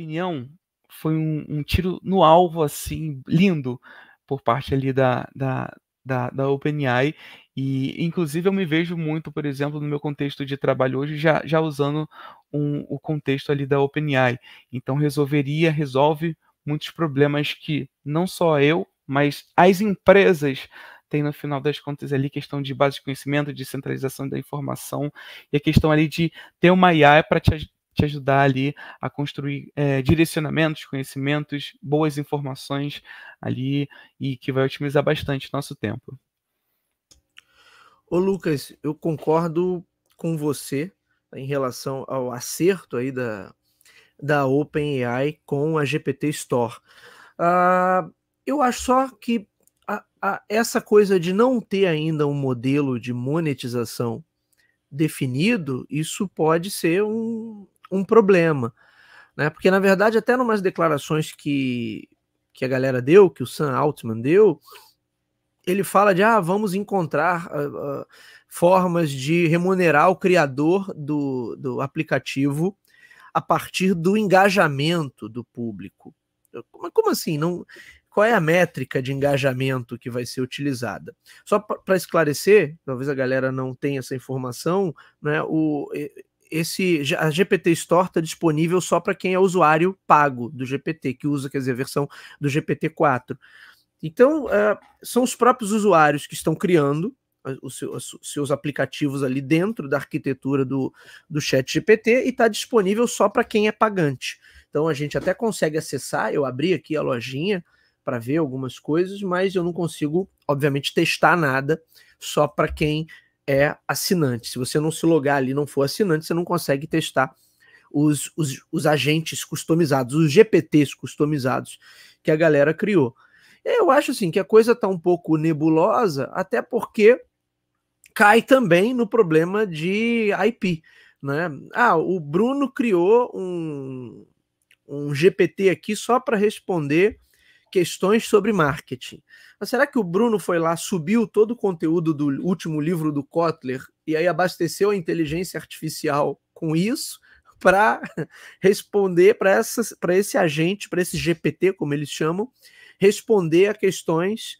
opinião, foi um, um tiro no alvo, assim, lindo, por parte ali da, da, da, da OpenAI. E, inclusive, eu me vejo muito, por exemplo, no meu contexto de trabalho hoje, já, já usando um, o contexto ali da OpenAI. Então, resolveria, resolve muitos problemas que não só eu, mas as empresas têm, no final das contas, ali questão de base de conhecimento, de centralização da informação e a questão ali de ter uma IA para te, te ajudar ali a construir é, direcionamentos, conhecimentos, boas informações ali e que vai otimizar bastante nosso tempo. Ô Lucas, eu concordo com você em relação ao acerto aí da, da OpenAI com a GPT Store. Uh, eu acho só que a, a, essa coisa de não ter ainda um modelo de monetização definido, isso pode ser um, um problema. Né? Porque, na verdade, até numas declarações que, que a galera deu, que o Sam Altman deu, ele fala de ah, vamos encontrar uh, uh, formas de remunerar o criador do, do aplicativo a partir do engajamento do público. como assim? Não, qual é a métrica de engajamento que vai ser utilizada? Só para esclarecer, talvez a galera não tenha essa informação, né, o, esse a GPT Store está disponível só para quem é usuário pago do GPT, que usa, quer dizer, a versão do GPT-4. Então, uh, são os próprios usuários que estão criando os seus, os seus aplicativos ali dentro da arquitetura do, do chat GPT e está disponível só para quem é pagante. Então, a gente até consegue acessar, eu abri aqui a lojinha, para ver algumas coisas, mas eu não consigo, obviamente, testar nada só para quem é assinante. Se você não se logar ali não for assinante, você não consegue testar os, os, os agentes customizados, os GPTs customizados que a galera criou. Eu acho assim que a coisa está um pouco nebulosa, até porque cai também no problema de IP. Né? Ah, o Bruno criou um, um GPT aqui só para responder questões sobre marketing. Mas será que o Bruno foi lá, subiu todo o conteúdo do último livro do Kotler e aí abasteceu a inteligência artificial com isso para responder para esse agente, para esse GPT, como eles chamam, responder a questões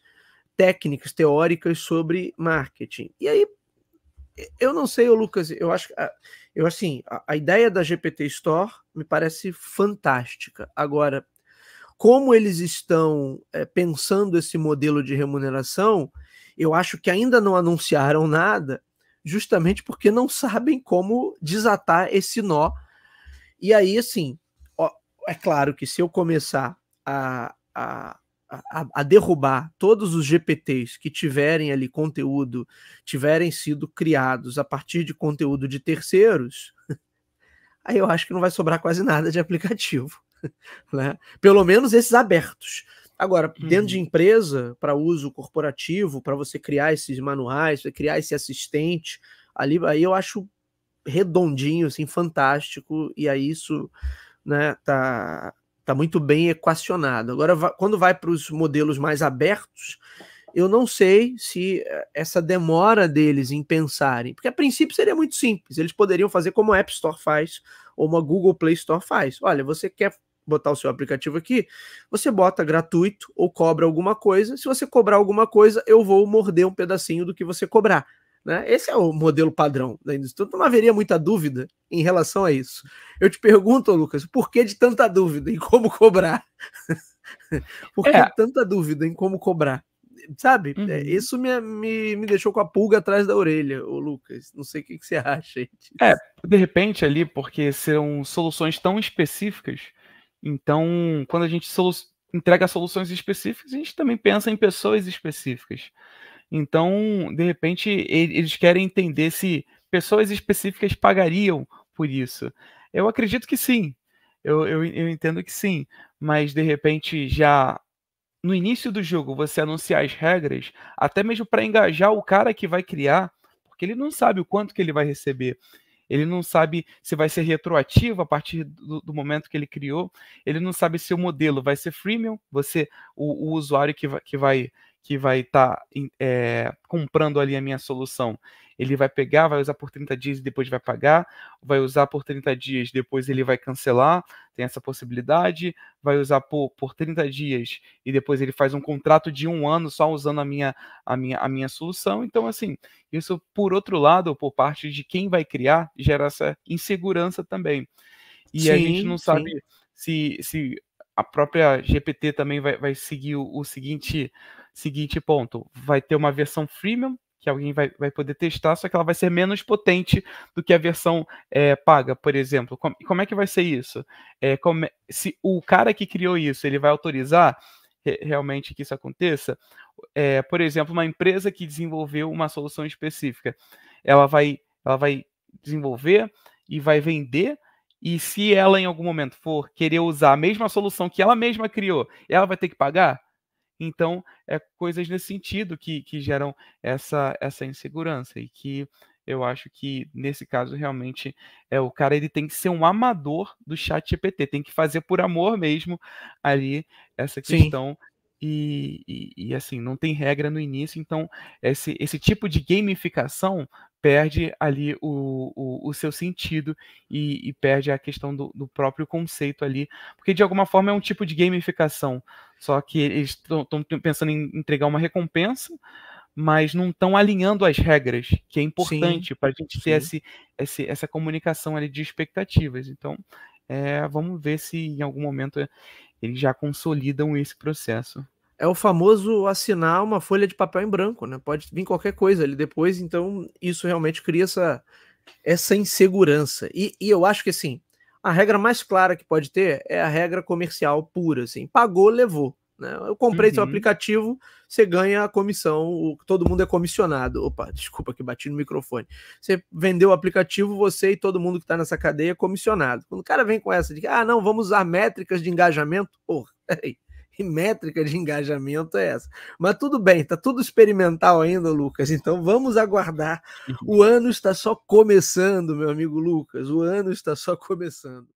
técnicas, teóricas sobre marketing. E aí, eu não sei, Lucas, eu acho que ah, eu assim, a, a, ideia da GPT Store me parece fantástica. Agora, como eles estão é, pensando esse modelo de remuneração, eu acho que ainda não anunciaram nada, justamente porque não sabem como desatar esse nó. E aí, assim, ó, é claro que se eu começar a, a, a, a derrubar todos os GPTs que tiverem ali conteúdo, tiverem sido criados a partir de conteúdo de terceiros, aí eu acho que não vai sobrar quase nada de aplicativo. né? Pelo menos esses abertos. Agora, uhum. dentro de uhum. empresa, para uso corporativo, para você criar esses manuais, você criar esse assistente, ali aí eu acho redondinho, assim, fantástico, e aí isso, né, tá, tá muito bem equacionado. Agora, quando vai para os modelos mais abertos, eu não sei se eh, essa demora deles em pensarem, porque a princípio seria muito simples, eles poderiam fazer como a App Store faz, ou uma Google Play Store faz. Olha, você quer botar o seu aplicativo aqui, você bota gratuito ou cobra alguma coisa. Se você cobrar alguma coisa, eu vou morder um pedacinho do que você cobrar. Né? Esse é o modelo padrão da indústria. Então não haveria muita dúvida em relação a isso. Eu te pergunto, Lucas, por que de tanta dúvida em como cobrar? por que é. tanta dúvida em como cobrar? Sabe, é, uhum. isso me, me, me deixou com a pulga atrás da orelha, o Lucas. Não sei o que, que você acha. Disso. É, de repente ali, porque são soluções tão específicas então, quando a gente entrega soluções específicas, a gente também pensa em pessoas específicas. Então, de repente, eles querem entender se pessoas específicas pagariam por isso. Eu acredito que sim. Eu, eu, eu entendo que sim. Mas, de repente, já no início do jogo, você anunciar as regras, até mesmo para engajar o cara que vai criar, porque ele não sabe o quanto que ele vai receber ele não sabe se vai ser retroativo a partir do, do momento que ele criou, ele não sabe se o modelo vai ser freemium, você, o, o usuário que vai, que vai que vai estar tá, é, comprando ali a minha solução, ele vai pegar, vai usar por 30 dias e depois vai pagar, vai usar por 30 dias, e depois ele vai cancelar, tem essa possibilidade, vai usar por, por 30 dias e depois ele faz um contrato de um ano só usando a minha, a minha, a minha solução. Então, assim, isso por outro lado, por parte de quem vai criar, gera essa insegurança também. E sim, a gente não sim. sabe se, se a própria GPT também vai, vai seguir o, o seguinte seguinte ponto: vai ter uma versão freemium que alguém vai, vai poder testar, só que ela vai ser menos potente do que a versão é, paga, por exemplo. Como, como é que vai ser isso? É, como, se o cara que criou isso, ele vai autorizar realmente que isso aconteça? É, por exemplo, uma empresa que desenvolveu uma solução específica, ela vai, ela vai desenvolver e vai vender e se ela em algum momento for querer usar a mesma solução que ela mesma criou, ela vai ter que pagar? Então, é coisas nesse sentido que, que geram essa, essa insegurança e que eu acho que nesse caso realmente é o cara ele tem que ser um amador do chat GPT, tem que fazer por amor mesmo ali essa questão e, e, e, assim não tem regra no início, então esse, esse tipo de gamificação perde ali o, o, o seu sentido e, e, perde a questão do, do, próprio conceito ali, porque de alguma forma é um tipo de gamificação, só que eles estão pensando em entregar uma recompensa, mas não estão alinhando as regras, que é importante para a gente ter esse, esse, essa comunicação ali de expectativas. Então, é, vamos ver se em algum momento eles já consolidam esse processo é o famoso assinar uma folha de papel em branco, né? Pode vir qualquer coisa ali depois, então isso realmente cria essa, essa insegurança. E, e eu acho que assim, a regra mais clara que pode ter é a regra comercial pura, assim, pagou, levou. Né? Eu comprei uhum. seu aplicativo, você ganha a comissão, o, todo mundo é comissionado. Opa, desculpa que bati no microfone. Você vendeu o aplicativo, você e todo mundo que está nessa cadeia é comissionado. Quando o cara vem com essa de que, ah, não, vamos usar métricas de engajamento, porra, peraí. e métrica de engajamento é essa. Mas tudo bem, está tudo experimental ainda, Lucas. Então vamos aguardar. Uhum. O ano está só começando, meu amigo Lucas. O ano está só começando.